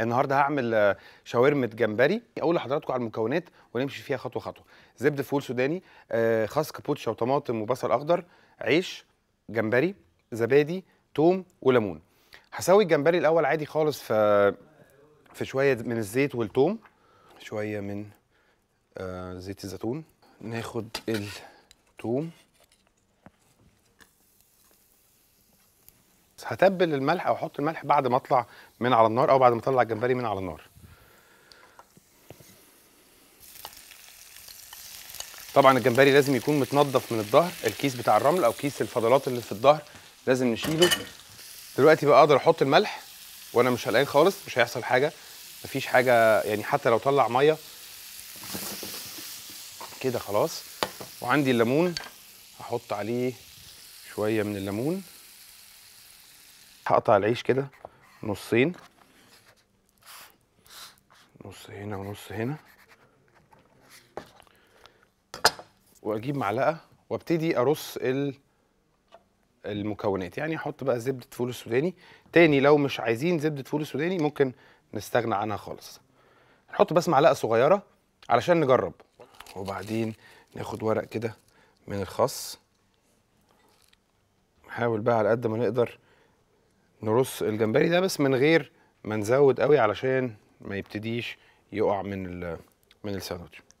النهارده هعمل آه، شاورمة جمبري اقول لحضراتكم على المكونات ونمشي فيها خطوه خطوه زبده فول سوداني آه، خس كابوتشا وطماطم وبصل اخضر عيش جمبري زبادي توم وليمون هسوي الجمبري الاول عادي خالص في في شويه من الزيت والتوم شويه من آه، زيت الزيتون ناخد التوم هتبل الملح او احط الملح بعد ما اطلع من على النار او بعد ما اطلع الجمبري من على النار طبعا الجمبري لازم يكون متنضف من الظهر الكيس بتاع الرمل او كيس الفضلات اللي في الظهر لازم نشيله دلوقتي بقى اقدر احط الملح وانا مش قلقان خالص مش هيحصل حاجه مفيش حاجه يعني حتى لو طلع ميه كده خلاص وعندي الليمون هحط عليه شويه من الليمون هقطع العيش كده نصين نص هنا ونص هنا واجيب معلقه وابتدي ارص المكونات يعني احط بقى زبده فول سوداني تاني لو مش عايزين زبده فول سوداني ممكن نستغنى عنها خالص نحط بس معلقه صغيره علشان نجرب وبعدين ناخد ورق كده من الخص نحاول بقى على قد ما نقدر نرص الجمبري ده بس من غير ما نزود قوي علشان ما يبتديش يقع من من الساندوتش